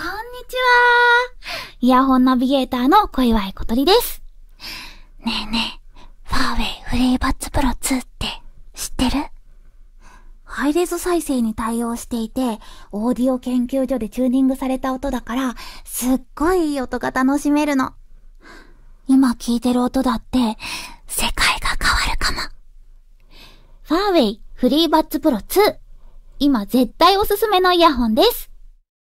こんにちは。イヤホンナビゲーターの小祝小鳥です。ねえねえ、ファーウェイフリーバッツプロ2って知ってるハイレゾ再生に対応していて、オーディオ研究所でチューニングされた音だから、すっごいいい音が楽しめるの。今聞いてる音だって、世界が変わるかも。ファーウェイフリーバッツプロ2。今絶対おすすめのイヤホンです。